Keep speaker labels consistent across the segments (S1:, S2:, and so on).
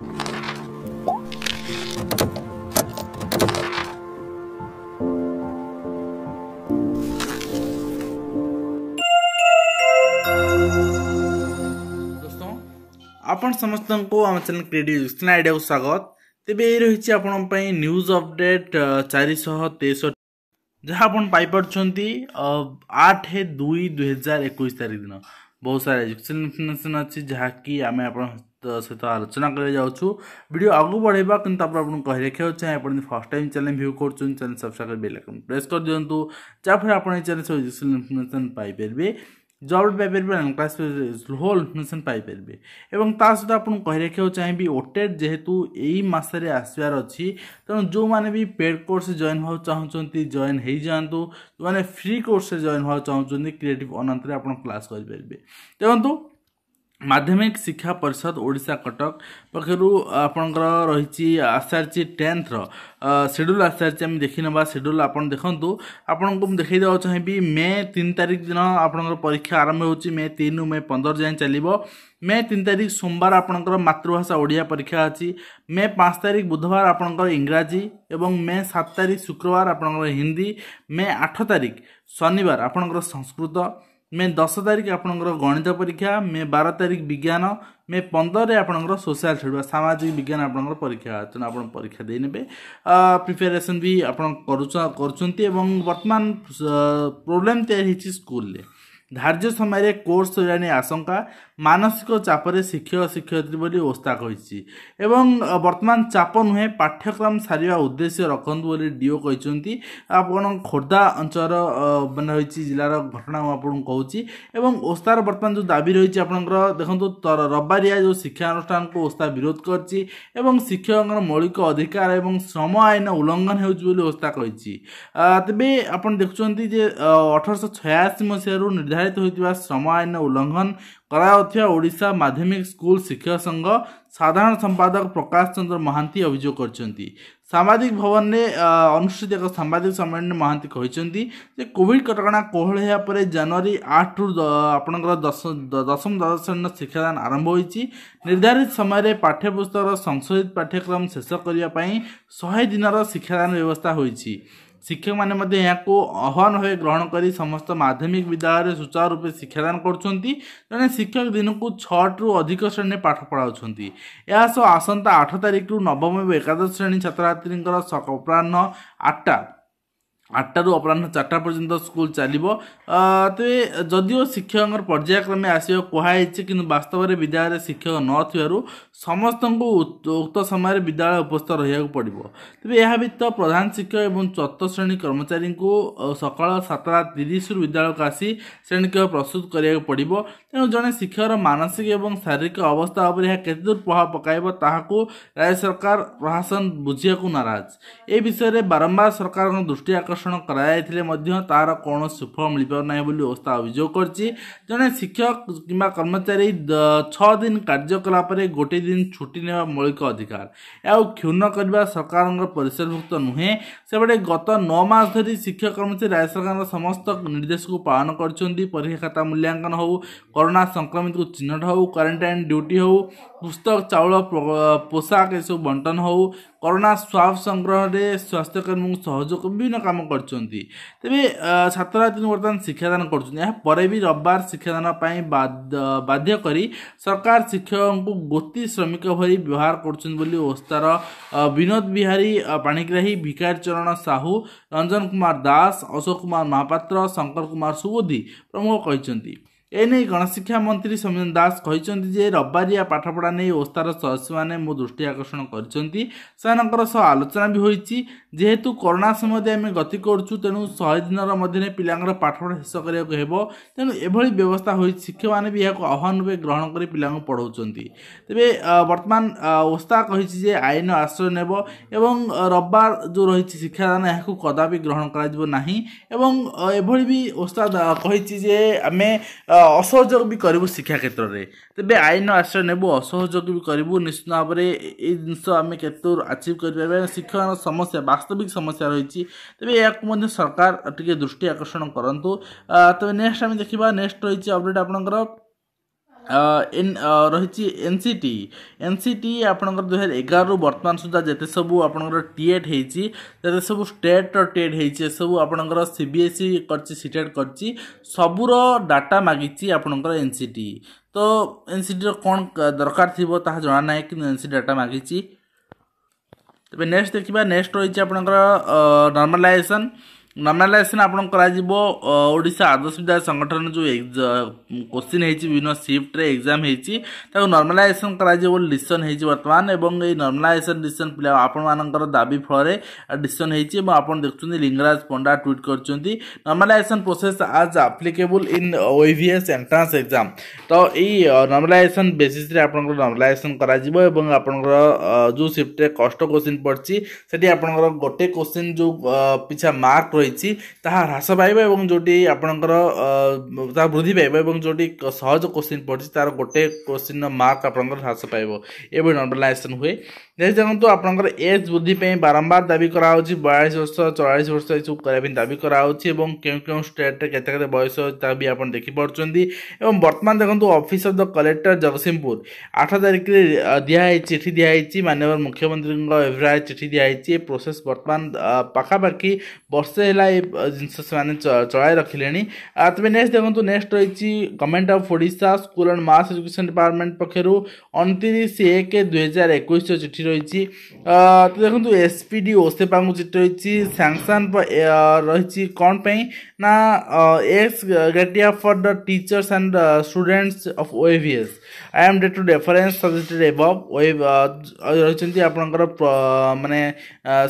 S1: ଆପଣ ସମସ୍ତଙ୍କୁ ଆମ ଚ୍ୟାନେଲ୍ କ୍ରିଏଟିଭ୍ ୟୁକ୍ସିନା ଆଇଡ଼ିଆକୁ ସ୍ୱାଗତ ତେବେ ଏଇ ରହିଛି ଆପଣଙ୍କ ପାଇଁ ନ୍ୟୁଜ୍ ଅପଡେଟ୍ ଚାରିଶହ ତେଷଠି ଯାହା ଆପଣ ପାଇପାରୁଛନ୍ତି ଆଠ ଦୁଇ ଦୁଇହଜାର ଏକୋଇଶ ତାରିଖ ଦିନ ବହୁତ ସାରା ଇଞ୍ଜେକ୍ସନ୍ ଇନଫର୍ମେସନ୍ ଅଛି ଯାହାକି ଆମେ ଆପଣଙ୍କ ସହିତ ଆଲୋଚନା କରିଯାଉଛୁ ଭିଡ଼ିଓ ଆଗକୁ ବଢ଼େଇବା କିନ୍ତୁ ଆପଣ ଆପଣଙ୍କୁ କହି ରଖିବାକୁ ଚାହେଁ ଆପଣ ଫାର୍ଷ୍ଟ ଟାଇମ୍ ଚ୍ୟାନେଲ୍ ଭ୍ୟୁ କରୁଛନ୍ତି channel subscribe bell icon press କରିଦିଅନ୍ତୁ ଯାହାଫଳରେ ଆପଣ ଏ ଚ୍ୟାନେଲ୍ ସବୁ ଇଞ୍ଜେକ୍ସନ୍ ଇନଫର୍ମେସନ୍ ପାଇପାରିବେ ଜଲ୍ଟ ପାଇପାରିବେ କ୍ଲାସ୍ ହୋଲ୍ ଇନଫର୍ମେସନ୍ ପାଇପାରିବେ ଏବଂ ତା ସହିତ ଆପଣଙ୍କୁ କହି ରଖିବାକୁ ଚାହିଁବି ଓଟେଡ୍ ଯେହେତୁ ଏଇ ମାସରେ ଆସିବାର ଅଛି ତେଣୁ ଯେଉଁମାନେ ବି ପେଡ୍ କୋର୍ସ ଜଏନ୍ ହେବାକୁ ଚାହୁଁଛନ୍ତି ଜଏନ୍ ହେଇଯାଆନ୍ତୁ ଯେଉଁମାନେ ଫ୍ରି କୋର୍ସରେ ଜଏନ୍ ହେବାକୁ ଚାହୁଁଛନ୍ତି କ୍ରିଏଟିଭ୍ ଅନନ୍ତରେ ଆପଣ କ୍ଲାସ୍ କରିପାରିବେ ଦେଖନ୍ତୁ ମାଧ୍ୟମିକ ଶିକ୍ଷା ପରିଷଦ ଓଡ଼ିଶା କଟକ ପକ୍ଷରୁ ଆପଣଙ୍କର ରହିଛି ଆସାର୍ଚି ଟେନ୍ଥର ସେଡ଼୍ୟୁଲ୍ ଆସାର୍ଚି ଆମେ ଦେଖିନେବା ସେଡ଼୍ୟୁଲ୍ ଆପଣ ଦେଖନ୍ତୁ ଆପଣଙ୍କୁ ମୁଁ ଦେଖାଇ ଦେବାକୁ ଚାହିଁବି ମେ ତିନି ତାରିଖ ଦିନ ଆପଣଙ୍କର ପରୀକ୍ଷା ଆରମ୍ଭ ହେଉଛି ମେ ତିନିରୁ ମେ ପନ୍ଦର ଯାଏଁ ଚାଲିବ ମେ ତିନି ତାରିଖ ସୋମବାର ଆପଣଙ୍କର ମାତୃଭାଷା ଓଡ଼ିଆ ପରୀକ୍ଷା ଅଛି ମେ ପାଞ୍ଚ ତାରିଖ ବୁଧବାର ଆପଣଙ୍କର ଇଂରାଜୀ ଏବଂ ମେ ସାତ ତାରିଖ ଶୁକ୍ରବାର ଆପଣଙ୍କର ହିନ୍ଦୀ ମେ ଆଠ ତାରିଖ ଶନିବାର ଆପଣଙ୍କର ସଂସ୍କୃତ मे दस तारिख आपण गणित परीक्षा मे बार तारिक विज्ञान मे पन्ध्र आपसिया छोड्नु सामाजिक विज्ञान आउन परीक्षा परीक्षा अर्चन आरीक्षा दिन प्रिपेारेसन आर्तमान प्रोब्लेम तयारी स्कुल ଧାର୍ଯ୍ୟ ସମୟରେ କୋର୍ସ ସରିଲାଣି ଆଶଙ୍କା ମାନସିକ ଚାପରେ ଶିକ୍ଷକ ଶିକ୍ଷୟିତ୍ରୀ ବୋଲି ଓସ୍ତା କହିଛି ଏବଂ ବର୍ତ୍ତମାନ ଚାପ ନୁହେଁ ପାଠ୍ୟକ୍ରମ ସାରିବା ଉଦ୍ଦେଶ୍ୟ ରଖନ୍ତୁ ବୋଲି ଡିଓ କହିଛନ୍ତି ଆପଣ ଖୋର୍ଦ୍ଧା ଅଞ୍ଚଳର ମାନେ ରହିଛି ଜିଲ୍ଲାର ଘଟଣା ମୁଁ ଆପଣଙ୍କୁ କହୁଛି ଏବଂ ଓସ୍ତାର ବର୍ତ୍ତମାନ ଯେଉଁ ଦାବି ରହିଛି ଆପଣଙ୍କର ଦେଖନ୍ତୁ ରବାରିଆ ଯେଉଁ ଶିକ୍ଷାନୁଷ୍ଠାନକୁ ଓସ୍ତା ବିରୋଧ କରିଛି ଏବଂ ଶିକ୍ଷକଙ୍କର ମୌଳିକ ଅଧିକାର ଏବଂ ଶ୍ରମ ଆଇନ ଉଲ୍ଲଙ୍ଘନ ହେଉଛି ବୋଲି ଓସ୍ତା କହିଛି ତେବେ ଆପଣ ଦେଖୁଛନ୍ତି ଯେ ଅଠରଶହ ଛୟାଅଶୀ ମସିହାରୁ ନିର୍ଦ୍ଧାରିତ ନିର୍ଦ୍ଧାରିତ ହୋଇଥିବା ଶ୍ରମ ଆଇନ ଉଲ୍ଲଂଘନ କରାଯାଉଥିବା ଓଡ଼ିଶା ମାଧ୍ୟମିକ ସ୍କୁଲ ଶିକ୍ଷକ ସଂଘ ସାଧାରଣ ସମ୍ପାଦକ ପ୍ରକାଶ ଚନ୍ଦ୍ର ମହାନ୍ତି ଅଭିଯୋଗ କରିଛନ୍ତି ସାମ୍ବାଦିକ ଭବନରେ ଅନୁଷ୍ଠିତ ଏକ ସାମ୍ବାଦିକ ସମ୍ମିଳନୀରେ ମହାନ୍ତି କହିଛନ୍ତି ଯେ କୋଭିଡ କଟକଣା କୋହଳ ହେବା ପରେ ଜାନୁଆରୀ ଆଠରୁ ଆପଣଙ୍କର ଦଶମ ଦ୍ୱାଦଶ ଶ୍ରେଣୀର ଶିକ୍ଷାଦାନ ଆରମ୍ଭ ହୋଇଛି ନିର୍ଦ୍ଧାରିତ ସମୟରେ ପାଠ୍ୟପୁସ୍ତକର ସଂଶୋଧିତ ପାଠ୍ୟକ୍ରମ ଶେଷ କରିବା ପାଇଁ ଶହେ ଦିନର ଶିକ୍ଷାଦାନ ବ୍ୟବସ୍ଥା ହୋଇଛି ଶିକ୍ଷକମାନେ ମଧ୍ୟ ଏହାକୁ ଆହ୍ୱାନ ଭାବେ ଗ୍ରହଣ କରି ସମସ୍ତ ମାଧ୍ୟମିକ ବିଦ୍ୟାଳୟରେ ସୁଚାରୁ ରୂପେ ଶିକ୍ଷାଦାନ କରୁଛନ୍ତି ଜଣେ ଶିକ୍ଷକ ଦିନକୁ ଛଅଟିରୁ ଅଧିକ ଶ୍ରେଣୀ ପାଠ ପଢ଼ାଉଛନ୍ତି ଏହା ସହ ଆସନ୍ତା ଆଠ ତାରିଖରୁ ନବମ ଏବଂ ଏକାଦଶ ଶ୍ରେଣୀ ଛାତ୍ରଛାତ୍ରୀଙ୍କର ଅପରାହ୍ନ ଆଠଟା ଆଠଟାରୁ ଅପରାହ୍ନ ଚାରିଟା ପର୍ଯ୍ୟନ୍ତ ସ୍କୁଲ ଚାଲିବ ତେବେ ଯଦିଓ ଶିକ୍ଷକଙ୍କର ପର୍ଯ୍ୟାୟକ୍ରମେ ଆସିବାକୁ କୁହାଯାଇଛି କିନ୍ତୁ ବାସ୍ତବରେ ବିଦ୍ୟାଳୟରେ ଶିକ୍ଷକ ନଥିବାରୁ ସମସ୍ତଙ୍କୁ ଉକ୍ତ ସମୟରେ ବିଦ୍ୟାଳୟ ଉପସ୍ଥିତ ରହିବାକୁ ପଡ଼ିବ ତେବେ ଏହା ବ୍ୟତୀତ ପ୍ରଧାନ ଶିକ୍ଷକ ଏବଂ ଚତୁର୍ଥ ଶ୍ରେଣୀ କର୍ମଚାରୀଙ୍କୁ ସକାଳ ସାତଟା ତିରିଶରୁ ବିଦ୍ୟାଳୟକୁ ଆସି ଶ୍ରେଣୀ କକ୍ଷ ପ୍ରସ୍ତୁତ କରିବାକୁ ପଡ଼ିବ ତେଣୁ ଜଣେ ଶିକ୍ଷକର ମାନସିକ ଏବଂ ଶାରୀରିକ ଅବସ୍ଥା ଉପରେ ଏହା କେତେଦୂର ପ୍ରଭାବ ପକାଇବ ତାହାକୁ ରାଜ୍ୟ ସରକାର ପ୍ରଶାସନ ବୁଝିବାକୁ ନାରାଜ ଏ ବିଷୟରେ ବାରମ୍ବାର ସରକାରଙ୍କ ଦୃଷ୍ଟି ଆକର୍ଷଣ ଆକର୍ଷଣ କରାଯାଇଥିଲେ ମଧ୍ୟ ତାହାର କୌଣସି ସୁଫଳ ମିଳିପାରୁ ନାହିଁ ବୋଲି ଅବସ୍ଥା ଅଭିଯୋଗ କରିଛି ଜଣେ ଶିକ୍ଷକ କିମ୍ବା କର୍ମଚାରୀ ଛଅ ଦିନ କାର୍ଯ୍ୟ କଲାପରେ ଗୋଟିଏ ଦିନ ଛୁଟି ନେବା ମୌଳିକ ଅଧିକାର ଏହାକୁ କ୍ଷୁର୍ଣ୍ଣ କରିବା ସରକାରଙ୍କର ପରିସରଭୁକ୍ତ ନୁହେଁ ସେପଟେ ଗତ ନଅ ମାସ ଧରି ଶିକ୍ଷକ କର୍ମଚାରୀ ରାଜ୍ୟ ସରକାରଙ୍କ ସମସ୍ତ ନିର୍ଦ୍ଦେଶକୁ ପାଳନ କରିଛନ୍ତି ପରୀକ୍ଷା ଖାତା ମୂଲ୍ୟାଙ୍କନ ହେଉ କରୋନା ସଂକ୍ରମିତକୁ ଚିହ୍ନଟ ହେଉ କ୍ୱାରେଣ୍ଟାଇନ୍ ଡ୍ୟୁଟି ହେଉ पुस्तक चाउल पोसाक एसबु बंटन हो कोरोना स्वाफ संग्रहले स्वास्थ्यकर्मी सहयोग विभिन्न काम गर्छ तेह्र छ बर्तान गर् र शिक्षा बाध्य सरकार शिक्षक को गोती श्रमिक भरी व्यवहार गर्छ ओस् र विनोद बिहारी पाणिग्राही भिक चरण साहू रंजन कुमार दास अशोक कुमार महापात्र शंकर कुमार सुबोधी प्रमुख क ଏନେଇ ଗଣଶିକ୍ଷା ମନ୍ତ୍ରୀ ସୌମ୍ୟନ ଦାସ କହିଛନ୍ତି ଯେ ରବାରିଆ ପାଠପଢ଼ା ନେଇ ଓସ୍ତାର ସଦସ୍ୟମାନେ ମୋ ଦୃଷ୍ଟି ଆକର୍ଷଣ କରିଛନ୍ତି ସେମାନଙ୍କର ସହ ଆଲୋଚନା ବି ହୋଇଛି ଯେହେତୁ କରୋନା ସମୟରେ ଆମେ ଗତି କରୁଛୁ ତେଣୁ ଶହେ ଦିନର ମଧ୍ୟରେ ପିଲାଙ୍କର ପାଠପଢ଼ା ଶେଷ କରିବାକୁ ହେବ ତେଣୁ ଏଭଳି ବ୍ୟବସ୍ଥା ହୋଇଛି ଶିକ୍ଷକମାନେ ବି ଏହାକୁ ଆହ୍ୱାନ ରୂପେ ଗ୍ରହଣ କରି ପିଲାଙ୍କୁ ପଢ଼ାଉଛନ୍ତି ତେବେ ବର୍ତ୍ତମାନ ଓସ୍ତା କହିଛି ଯେ ଆଇନ ଆଶ୍ରୟ ନେବ ଏବଂ ରବିବାର ଯେଉଁ ରହିଛି ଶିକ୍ଷାଦାନ ଏହାକୁ କଦାପି ଗ୍ରହଣ କରାଯିବ ନାହିଁ ଏବଂ ଏଭଳି ବି ଓସ୍ତା କହିଛି ଯେ ଆମେ ଅସହଯୋଗ ବି କରିବୁ ଶିକ୍ଷା କ୍ଷେତ୍ରରେ ତେବେ ଆଇନ ଆଶ୍ରୟ ନେବୁ ଅସହଯୋଗ ବି କରିବୁ ନିଶ୍ଚିତ ଭାବରେ ଏଇ ଜିନିଷ ଆମେ କେତେ ଆଚିଭ୍ କରିପାରିବା ଶିକ୍ଷକଙ୍କ ସମସ୍ୟା ବାସ୍ତବିକ ସମସ୍ୟା ରହିଛି ତେବେ ଏହାକୁ ମଧ୍ୟ ସରକାର ଟିକେ ଦୃଷ୍ଟି ଆକର୍ଷଣ କରନ୍ତୁ ତେବେ ନେକ୍ସଟ ଆମେ ଦେଖିବା ନେକ୍ସଟ ରହିଛି ଅପଡ଼େଟ୍ ଆପଣଙ୍କର ଏନ୍ ରହିଛି N C T N C T ଆପଣଙ୍କର ଦୁଇହଜାର ଏଗାରରୁ ବର୍ତ୍ତମାନ ସୁଦ୍ଧା ଯେତେ ସବୁ ଆପଣଙ୍କର ଟିଏଟ୍ ହେଇଛି ଯେତେ ସବୁ ଷ୍ଟେଟ୍ର ଟିଏଟ୍ ହେଇଛି ଏସବୁ ଆପଣଙ୍କର ସି ବି ଏସ୍ ଇ କରିଛି ସିଟେଟ୍ କରିଛି ସବୁର ଡାଟା ମାଗିଛି ଆପଣଙ୍କର ଏନ୍ ସି ଟି ତ ଏନ୍ ସି ଟିର କ'ଣ ଦରକାର ଥିବ ତାହା ଜଣା ନାହିଁ କିନ୍ତୁ ଏନ୍ ସି ଡାଟା ମାଗିଛି ତେବେ ନେକ୍ସଟ ଦେଖିବା ନେକ୍ସଟ ରହିଛି ଆପଣଙ୍କର ନର୍ମାଲାଇଜେସନ୍ নমালাইজেশন আপোনক কৰা দিব অৰীসা আধাৰ সুবিধা সংগঠন যো এক কোৱেশ্চন হৈছি ভিন্ন শিফ্টৰে এক্সাম হৈছি তাৰ নৰমালাইজেশন কৰা দিব লিসন হৈছে বৰ্তমান এবং এই নৰমালাইজেশন ডিসিশন পোলা আপোন মানকৰ দাবীlfloorৰে ডিসিশন হৈছে মই আপোন দেখছোঁ লিংगराज পণ্ডা টুইট কৰিছোঁ normalization process as applicable in OVS entrance exam তা এই নৰমালাইজেশন বেসিসৰে আপোনক নৰমালাইজেশন কৰা দিব এবং আপোনক যো শিফ্টে কষ্ট কোৱেশ্চন পৰছি সেই আপোনক গটে কোৱেশ্চন যো পিছে মাৰ্ক ରହିଛି ତାହା ହ୍ରାସ ପାଇବ ଏବଂ ଯେଉଁଟି ଆପଣଙ୍କର ତାହା ବୃଦ୍ଧି ପାଇବ ଏବଂ ଯେଉଁଟି ସହଜ କୋଶ୍ଚିନ୍ ପଡ଼ିଛି ତା'ର ଗୋଟେ କୋଶ୍ଚିନ୍ର ମାର୍କ ଆପଣଙ୍କର ହ୍ରାସ ପାଇବ ଏଭଳି ନର୍ମାଲାଇଜେସନ୍ ହୁଏ ଯଦି ଦେଖନ୍ତୁ ଆପଣଙ୍କର ଏଜ୍ ବୃଦ୍ଧି ପାଇଁ ବାରମ୍ବାର ଦାବି କରାହେଉଛି ବୟାଳିଶ ବର୍ଷ ଚଉରାଳିଶ ବର୍ଷ ଏସବୁ କରିବା ପାଇଁ ଦାବି କରାହେଉଛି ଏବଂ କେଉଁ କେଉଁ ଷ୍ଟେଟ୍ରେ କେତେ କେତେ ବୟସ ତାହା ବି ଆପଣ ଦେଖିପାରୁଛନ୍ତି ଏବଂ ବର୍ତ୍ତମାନ ଦେଖନ୍ତୁ office of the collector Jagatsinghpur ଆଠ ତାରିଖରେ ଦିଆହେଇଛି ଚିଠି ଦିଆହେଇଛି ମାନ୍ୟବର ମୁଖ୍ୟମନ୍ତ୍ରୀଙ୍କ ଏଭ୍ରାଏ ଚିଠି ଦିଆହେଇଛି ଏ ପ୍ରୋସେସ୍ ବର୍ତ୍ତମାନ ପାଖାପାଖି ବର୍ଷେ ହେଲା ଏ ଜିନିଷ ସେମାନେ ଚଳାଇ ରଖିଲେଣି ତେବେ ନେକ୍ସଟ ଦେଖନ୍ତୁ ନେକ୍ସଟ ରହିଛି government of Odisha school and mass education department ପକ୍ଷରୁ ଅଣତିରିଶ ଏକ ଦୁଇହଜାର ଏକୋଇଶର ଚିଠି ରହିଛି ତ ଦେଖନ୍ତୁ ଏସ୍ ପି ଡି ଓସେପାଙ୍କୁ ଚିଠି ରହିଛି ସାଙ୍ଗସାନ୍ ରହିଛି କ'ଣ ପାଇଁ ନା ex gratia for the teachers and students of OAVS I am day to reference subjected above ରହିଛନ୍ତି ଆପଣଙ୍କର ମାନେ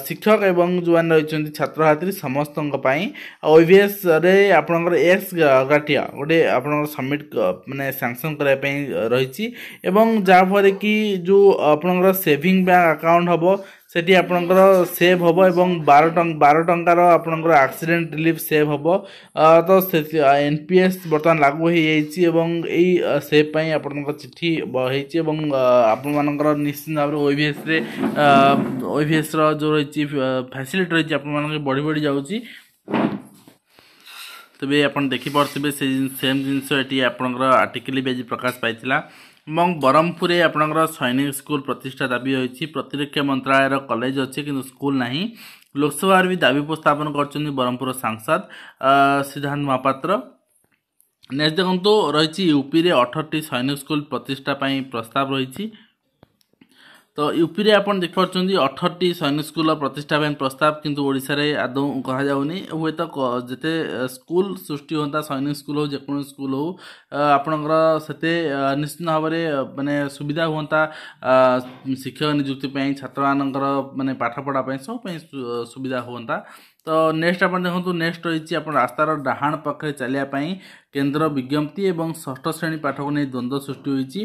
S1: ଶିକ୍ଷକ ଏବଂ ଯେଉଁମାନେ ରହିଛନ୍ତି ଛାତ୍ରଛାତ୍ରୀ ସମସ୍ତ ସମସ୍ତଙ୍କ ପାଇଁ ଓଭିଏସ୍ରେ ଆପଣଙ୍କର ଏକ୍ସ ଗାଟିଆ ଗୋଟେ ଆପଣଙ୍କର ସବମିଟ୍ ମାନେ ସାଙ୍ଗସନ୍ କରିବା ପାଇଁ ରହିଛି ଏବଂ ଯାହାଫଳରେ କି ଯେଉଁ ଆପଣଙ୍କର ସେଭିଂ ବ୍ୟାଙ୍କ ଆକାଉଣ୍ଟ ହେବ ସେଠି ଆପଣଙ୍କର ସେଭ୍ ହେବ ଏବଂ ବାର ଟଙ୍କା ବାର ଟଙ୍କାର ଆପଣଙ୍କର ଆକ୍ସିଡେଣ୍ଟ ରିଲିଫ୍ ସେଭ୍ ହେବ ତ ସେ ଏନ୍ ପି ଏସ୍ ବର୍ତ୍ତମାନ ଲାଗୁ ହୋଇଯାଇଛି ଏବଂ ଏଇ ସେଭ୍ ପାଇଁ ଆପଣଙ୍କ ଚିଠି ହେଇଛି ଏବଂ ଆପଣମାନଙ୍କର ନିଶ୍ଚିନ୍ତ ଭାବରେ ଓଭିଏସ୍ରେ ଓଭିଏସ୍ର ଯେଉଁ ରହିଛି ଫ୍ୟାସିଲିଟି ରହିଛି ଆପଣମାନଙ୍କର ବଢ଼ି ବଢ଼ି ଯାଉଛି ତେବେ ଆପଣ ଦେଖିପାରୁଥିବେ ସେ ସେମ୍ ଜିନିଷ ଏଠି ଆପଣଙ୍କର ଆର୍ଟିକଲ୍ ବି ଆଜି ପ୍ରକାଶ ପାଇଥିଲା এবং ব্রহ্মপুরে আপনার সৈনিক স্কুল প্রতিষ্ঠা দাবি হয়েছে প্রতিরক্ষা মন্ত্রালয়ের কলেজ অছে কিন্তু স্কুল না লোকসভার বি দাবি উপস্থাপন করছেন ব্রহ্মপুর সাংসদ সিদ্ধান্ত মহাপাত্র নেক্সট দেখুন রয়েছে ইউপি রে অঠরটি সৈনিক স্কুল প্রতিষ্ঠা প্রস্তাব রয়েছে त युपिएर आइपुग्छ अठटी सैनिक स्कूल प्रतिष्ठा पनि प्रस्ताव कहा ओडा आदौ कहाँ जते स्कूल सृष्टि हुँदा सैनिक स्कुल हौ जो स्कुल हौ आपण्डर त्यते निश्चित माने सुविधा हवन्ता शिक्षक नियुक्तिप छ म पाठ सब सबप सुविधा हवन् ତ ନେକ୍ସଟ ଆପଣ ଦେଖନ୍ତୁ ନେକ୍ସଟ ରହିଛି ଆପଣ ରାସ୍ତାର ଡାହାଣ ପାଖରେ ଚାଲିବା ପାଇଁ କେନ୍ଦ୍ର ବିଜ୍ଞପ୍ତି ଏବଂ ଷଷ୍ଠ ଶ୍ରେଣୀ ପାଠକୁ ନେଇ ଦ୍ୱନ୍ଦ୍ୱ ସୃଷ୍ଟି ହୋଇଛି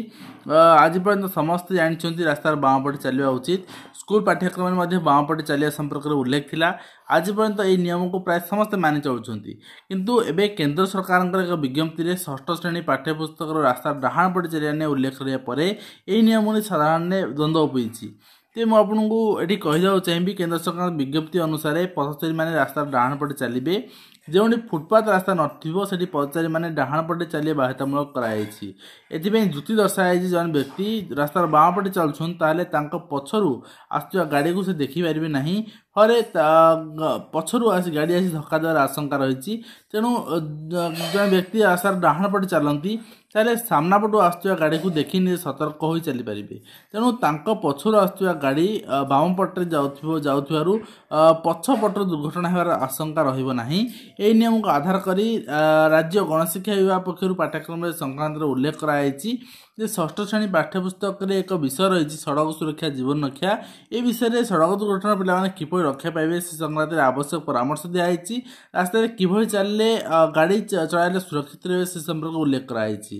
S1: ଆଜି ପର୍ଯ୍ୟନ୍ତ ସମସ୍ତେ ଜାଣିଛନ୍ତି ରାସ୍ତାର ବାମ ପଟେ ଚାଲିବା ଉଚିତ ସ୍କୁଲ ପାଠ୍ୟକ୍ରମରେ ମଧ୍ୟ ବାମ ପଟେ ଚାଲିବା ସମ୍ପର୍କରେ ଉଲ୍ଲେଖ ଥିଲା ଆଜି ପର୍ଯ୍ୟନ୍ତ ଏହି ନିୟମକୁ ପ୍ରାୟ ସମସ୍ତେ ମାନି ଚଳୁଛନ୍ତି କିନ୍ତୁ ଏବେ କେନ୍ଦ୍ର ସରକାରଙ୍କର ଏକ ବିଜ୍ଞପ୍ତିରେ ଷଷ୍ଠ ଶ୍ରେଣୀ ପାଠ୍ୟପୁସ୍ତକର ରାସ୍ତା ଡାହାଣ ପଟେ ଚାଲିବା ନେଇ ଉଲ୍ଲେଖ କରିବା ପରେ ଏହି ନିୟମକୁ ନେଇ ସାଧାରଣ ଦ୍ୱନ୍ଦ୍ୱ ଉପୁଜିଛି ତେବେ ମୁଁ ଆପଣଙ୍କୁ ଏଠି କହିଦେବାକୁ ଚାହିଁବି କେନ୍ଦ୍ର ସରକାରଙ୍କ ବିଜ୍ଞପ୍ତି ଅନୁସାରେ ପଥଚାରୀମାନେ ରାସ୍ତାର ଡାହାଣ ପଟେ ଚାଲିବେ ଯେଉଁଠି ଫୁଟପାଥ୍ ରାସ୍ତା ନଥିବ ସେଠି ପଥଚାରୀମାନେ ଡାହାଣ ପଟେ ଚାଲିବା ବାଧ୍ୟତାମୂଳକ କରାଯାଇଛି ଏଥିପାଇଁ ଯୁକ୍ତି ଦର୍ଶାଯାଇଛି ଜଣେ ବ୍ୟକ୍ତି ରାସ୍ତାର ବାମ ପଟେ ଚାଲୁଛନ୍ତି ତାହେଲେ ତାଙ୍କ ପଛରୁ ଆସୁଥିବା ଗାଡ଼ିକୁ ସେ ଦେଖିପାରିବେ ନାହିଁ ଫଳରେ ପଛରୁ ଆସି ଗାଡ଼ି ଆସି ଧକ୍କା ଦେବାର ଆଶଙ୍କା ରହିଛି ତେଣୁ ଜଣେ ବ୍ୟକ୍ତି ରାସ୍ତାର ଡାହାଣ ପଟେ ଚାଲନ୍ତି ତାହେଲେ ସାମ୍ନା ପଟୁ ଆସୁଥିବା ଗାଡ଼ିକୁ ଦେଖି ନିଜେ ସତର୍କ ହୋଇ ଚାଲିପାରିବେ ତେଣୁ ତାଙ୍କ ପଛରୁ ଆସୁଥିବା ଗାଡ଼ି ବାମ ପଟରେ ଯାଉଥିବ ଯାଉଥିବାରୁ ପଛ ପଟରୁ ଦୁର୍ଘଟଣା ହେବାର ଆଶଙ୍କା ରହିବ ନାହିଁ ଏହି ନିୟମକୁ ଆଧାର କରି ରାଜ୍ୟ ଗଣଶିକ୍ଷା ବିଭାଗ ପକ୍ଷରୁ ପାଠ୍ୟକ୍ରମରେ ସଂକ୍ରାନ୍ତରେ ଉଲ୍ଲେଖ କରାଯାଇଛି ଯେ ଷଷ୍ଠ ଶ୍ରେଣୀ ପାଠ୍ୟପୁସ୍ତକରେ ଏକ ବିଷୟ ରହିଛି ସଡ଼କ ସୁରକ୍ଷା ଜୀବନ ରକ୍ଷା ଏ ବିଷୟରେ ସଡ଼କ ଦୁର୍ଘଟଣା ପିଲାମାନେ କିପରି ରକ୍ଷା ପାଇବେ ସେ ସଂକ୍ରାନ୍ତରେ ଆବଶ୍ୟକ ପରାମର୍ଶ ଦିଆଯାଇଛି ରାସ୍ତାରେ କିଭଳି ଚାଲିଲେ ଗାଡ଼ି ଚଳାଇଲେ ସୁରକ୍ଷିତ ରହିବେ ସେ ସମ୍ପର୍କରେ ଉଲ୍ଲେଖ କରାଯାଇଛି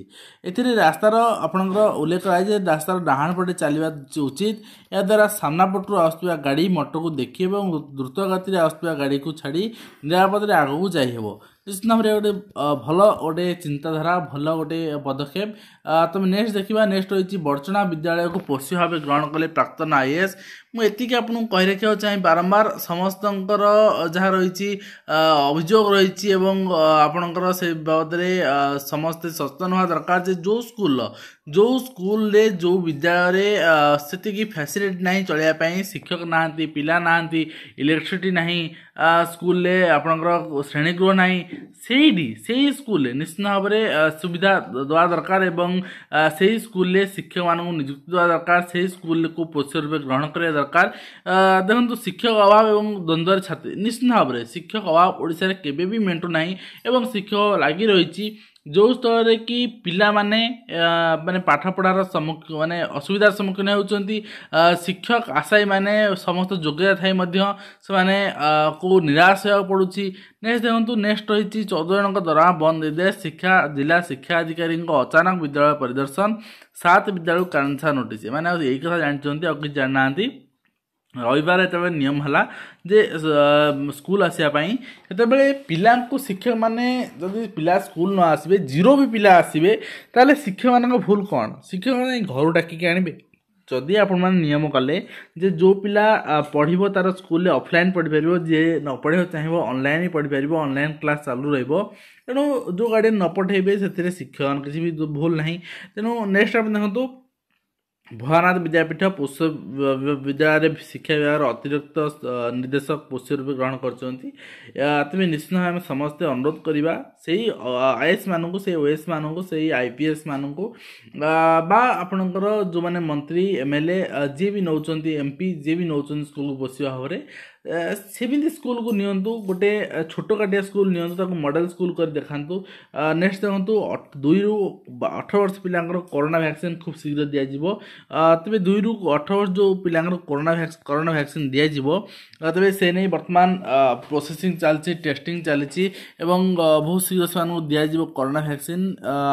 S1: ଏଥିରେ ରାସ୍ତାର ଆପଣଙ୍କର ଉଲ୍ଲେଖ କରାଯାଇଛି ଯେ ରାସ୍ତାର ଡାହାଣ ପଟେ ଚାଲିବା ଉଚିତ ଏହାଦ୍ୱାରା ସାମ୍ନା ପଟରୁ ଆସୁଥିବା ଗାଡ଼ି ମଟରକୁ ଦେଖି ଏବଂ ଦ୍ରୁତ ଗତିରେ ଆସୁଥିବା ଗାଡ଼ିକୁ ଛାଡ଼ି ନିରାପଦରେ ଆଗକୁ ଯାଇହେବ ନିଶ୍ଚିତ ଭାବରେ ଗୋଟେ ଭଲ ଗୋଟେ ଚିନ୍ତାଧାରା ଭଲ ଗୋଟେ ପଦକ୍ଷେପ ତୁମେ ନେକ୍ସଟ ଦେଖିବା ନେକ୍ସଟ ରହିଛି ବଡ଼ଚଣା ବିଦ୍ୟାଳୟକୁ ପୋଷ୍ୟ ଭାବେ ଗ୍ରହଣ କଲେ ପ୍ରାକ୍ତନ ଆଇ ଏ ଏସ୍ ମୁଁ ଏତିକି ଆପଣଙ୍କୁ କହି ରଖିବାକୁ ଚାହେଁ ବାରମ୍ବାର ସମସ୍ତଙ୍କର ଯାହା ରହିଛି ଅଭିଯୋଗ ରହିଛି ଏବଂ ଆପଣଙ୍କର ସେ ବାବଦରେ ସମସ୍ତେ ସଚେତନ ହେବା ଦରକାର ଯେ ଯେଉଁ ସ୍କୁଲର ଯେଉଁ ସ୍କୁଲରେ ଯେଉଁ ବିଦ୍ୟାଳୟରେ ସେତିକି ଫ୍ୟାସିଲିଟି ନାହିଁ ଚଳିବା ପାଇଁ ଶିକ୍ଷକ ନାହାନ୍ତି ପିଲା ନାହାନ୍ତି ଇଲେକ୍ଟ୍ରିସିଟି ନାହିଁ ସ୍କୁଲରେ ଆପଣଙ୍କର ଶ୍ରେଣୀଗୃହ ନାହିଁ ସେଇଠି ସେଇ ସ୍କୁଲରେ ନିଶ୍ଚିତ ଭାବରେ ସୁବିଧା ଦେବା ଦରକାର ଏବଂ ସେଇ ସ୍କୁଲରେ ଶିକ୍ଷକମାନଙ୍କୁ ନିଯୁକ୍ତି ଦେବା ଦରକାର ସେଇ ସ୍କୁଲକୁ ପୋଷ୍ୟ ରୂପେ ଗ୍ରହଣ କରିବା ଦରକାର দরকার দেখন্তু শিক্ষক অভাব এবং দ্বন্দ্বের ছাত্রী নিশ্চিত ভাবে শিক্ষক অভাব ওড়িশার কেবে বি মেন্টু নাই এবং শিক্ষক লাগি রয়েছে ଯେଉଁ ସ୍ତରରେ କି ପିଲାମାନେ ମାନେ ପାଠପଢ଼ାର ସମ୍ମୁଖ ମାନେ ଅସୁବିଧାର ସମ୍ମୁଖୀନ ହେଉଛନ୍ତି ଶିକ୍ଷକ ଆଶାୟୀମାନେ ସମସ୍ତ ଯୋଗ୍ୟତା ଥାଇ ମଧ୍ୟ ସେମାନେ କେଉଁ ନିରାଶ ହେବାକୁ ପଡ଼ୁଛି ନେକ୍ସଟ ଦେଖନ୍ତୁ ନେକ୍ସଟ ରହିଛି ଚଉଦ ଜଣଙ୍କ ଦରମା ବନ୍ଦ ନିର୍ଦ୍ଦେଶ ଶିକ୍ଷା ଜିଲ୍ଲା ଶିକ୍ଷା ଅଧିକାରୀଙ୍କ ଅଚାନକ ବିଦ୍ୟାଳୟ ପରିଦର୍ଶନ ସାତ ବିଦ୍ୟାଳୟକୁ କାରଣଛା ନୋଟିସ୍ ମାନେ ଆଉ ଏଇ କଥା ଜାଣିଛନ୍ତି ଆଉ କିଛି ଜାଣିନାହାନ୍ତି ରହିବାର ଯେତେବେଳେ ନିୟମ ହେଲା ଯେ ସ୍କୁଲ ଆସିବା ପାଇଁ ସେତେବେଳେ ପିଲାଙ୍କୁ ଶିକ୍ଷକମାନେ ଯଦି ପିଲା ସ୍କୁଲ ନ ଆସିବେ ଜିରୋ ବି ପିଲା ଆସିବେ ତାହେଲେ ଶିକ୍ଷକମାନଙ୍କ ଭୁଲ କ'ଣ ଶିକ୍ଷକମାନେ ଘରୁ ଡାକିକି ଆଣିବେ ଯଦି ଆପଣମାନେ ନିୟମ କଲେ ଯେ ଯେଉଁ ପିଲା ପଢ଼ିବ ତା'ର ସ୍କୁଲରେ ଅଫଲାଇନ୍ ପଢ଼ିପାରିବ ଯିଏ ନ ପଢ଼ିବାକୁ ଚାହିଁବ ଅନଲାଇନ୍ ପଢ଼ିପାରିବ ଅନଲାଇନ୍ କ୍ଲାସ୍ ଚାଲୁ ରହିବ ତେଣୁ ଯେଉଁ ଗାର୍ଡ଼ିଆନ୍ ନ ପଠାଇବେ ସେଥିରେ ଶିକ୍ଷକମାନେ କିଛି ବି ଭୁଲ ନାହିଁ ତେଣୁ ନେକ୍ସଟ ଆପଣ ଦେଖନ୍ତୁ ଭୋରାନାଥ ବିଦ୍ୟାପୀଠ ପୋଷ ବିଦ୍ୟାଳୟରେ ଶିକ୍ଷା ବିଭାଗର ଅତିରିକ୍ତ ନିର୍ଦ୍ଦେଶକ ପୁଷ୍ୟ ରୂପେ ଗ୍ରହଣ କରିଛନ୍ତି ତେବେ ନିଶ୍ଚିତ ଭାବେ ଆମେ ସମସ୍ତେ ଅନୁରୋଧ କରିବା ସେଇ ଆଇଏଏସ୍ ମାନଙ୍କୁ ସେଇ ଏସ୍ ମାନଙ୍କୁ ସେଇ ଆଇ ପି ଏସ୍ ମାନଙ୍କୁ ବା ଆପଣଙ୍କର ଯେଉଁମାନେ ମନ୍ତ୍ରୀ ଏମ୍ ଏଲ୍ ଏ ଯିଏ ବି ନେଉଛନ୍ତି ଏମ୍ ପି ଯିଏ ବି ନେଉଛନ୍ତି ସ୍କୁଲକୁ ବସିବା ଭାବରେ ସେମିତି ସ୍କୁଲକୁ ନିଅନ୍ତୁ ଗୋଟେ ଛୋଟକାଟିଆ ସ୍କୁଲ ନିଅନ୍ତୁ ତାକୁ ମଡ଼େଲ ସ୍କୁଲ କରି ଦେଖାନ୍ତୁ ନେକ୍ସଟ ଦେଖନ୍ତୁ ଦୁଇରୁ ଅଠର ବର୍ଷ ପିଲାଙ୍କର କରୋନା ଭ୍ୟାକ୍ସିନ୍ ଖୁବ୍ ଶୀଘ୍ର ଦିଆଯିବ ତେବେ ଦୁଇରୁ ଅଠର ବର୍ଷ ଯେଉଁ ପିଲାଙ୍କର କରୋନା କରୋନା ଭ୍ୟାକ୍ସିନ୍ ଦିଆଯିବ ତେବେ ସେ ନେଇ ବର୍ତ୍ତମାନ ପ୍ରୋସେସିଂ ଚାଲିଛି ଟେଷ୍ଟିଂ ଚାଲିଛି ଏବଂ ବହୁତ ଶୀଘ୍ର ସେମାନଙ୍କୁ ଦିଆଯିବ କରୋନା ଭ୍ୟାକ୍ସିନ୍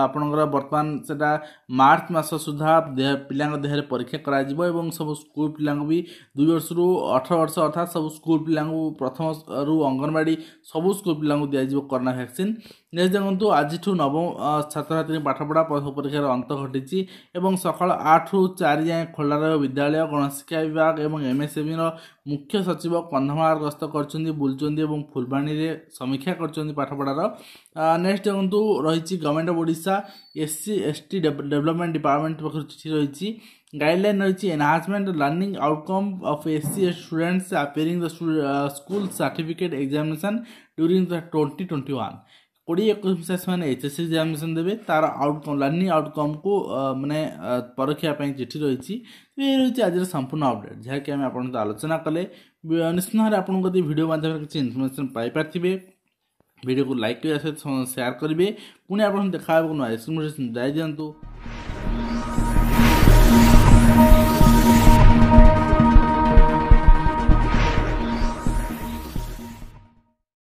S1: ଆପଣଙ୍କର ବର୍ତ୍ତମାନ ସେଟା ମାର୍ଚ୍ଚ ମାସ ସୁଦ୍ଧା ପିଲାଙ୍କ ଦେହରେ ପରୀକ୍ଷା କରାଯିବ ଏବଂ ସବୁ ସ୍କୁଲ ପିଲାଙ୍କୁ ବି ଦୁଇ ବର୍ଷରୁ ଅଠର ବର୍ଷ ଅର୍ଥାତ୍ ସବୁ ସ୍କୁଲ ପିଲାଙ୍କୁ ପ୍ରଥମରୁ ଅଙ୍ଗନବାଡ଼ି ସବୁ ସ୍କୁଲ ପିଲାଙ୍କୁ ଦିଆଯିବ କରୋନା ଭ୍ୟାକ୍ସିନ୍ ନେକ୍ସଟ ଦେଖନ୍ତୁ ଆଜିଠୁ ନବମ ଛାତ୍ରଛାତ୍ରୀ ପାଠପଢ଼ା ପରୀକ୍ଷାର ଅନ୍ତ ଘଟିଛି ଏବଂ ସକାଳ ଆଠରୁ ଚାରି ଯାଏଁ ଖୋଲା ରହିବ ବିଦ୍ୟାଳୟ ଗଣଶିକ୍ଷା ବିଭାଗ ଏବଂ ଏମ୍ଏସ୍ଏମ୍ଇର ମୁଖ୍ୟ ସଚିବ କନ୍ଧମାଳ ଗସ୍ତ କରିଛନ୍ତି ବୁଲୁଛନ୍ତି ଏବଂ ଫୁଲବାଣୀରେ ସମୀକ୍ଷା କରିଛନ୍ତି ପାଠପଢ଼ାର ନେକ୍ସଟ ଦେଖନ୍ତୁ ରହିଛି government of Odisha SC S T development department ପାଖରୁ ଚିଠି ରହିଛି guideline হচ্ছে enhancement learning outcome of SCA students appearing the uh, school certificate examination during the 2021 কোড়িয়ে একুশ বিশেষ মানে এইচএসসি এক্সামিনেসন দেবে তার আউটকম লর্নিং আউটকমକୁ ମାନେ ପରୀକ୍ଷା ପାଇଁ ଚିଠି ରହିଛି ଏ ରହିଛି ଆଜିର ସମ୍ପୂର୍ଣ୍ଣ ଅପଡ଼େଟ୍ ଯାହାକି ଆମେ ଆପଣଙ୍କ ଆଲୋଚନା କଲେ ନିଶ୍ଚିତରେ ଆପଣଙ୍କ ଯଦି ଭିଡ଼ିଓ ମାଧ୍ୟମରେ କିଛି ଇନଫର୍ମେସନ୍ ପାଇପାରିଥିବେ ଭିଡ଼ିଓକୁ ଲାଇକ୍ କରିବା ସହିତ ସେୟାର କରିବେ ପୁଣି ଆପଣଙ୍କୁ ଦେଖା ହେବ ନୂଆ ଏକ୍ସପ୍ରେସନ୍ ଯାଇ ଦିଅନ୍ତୁ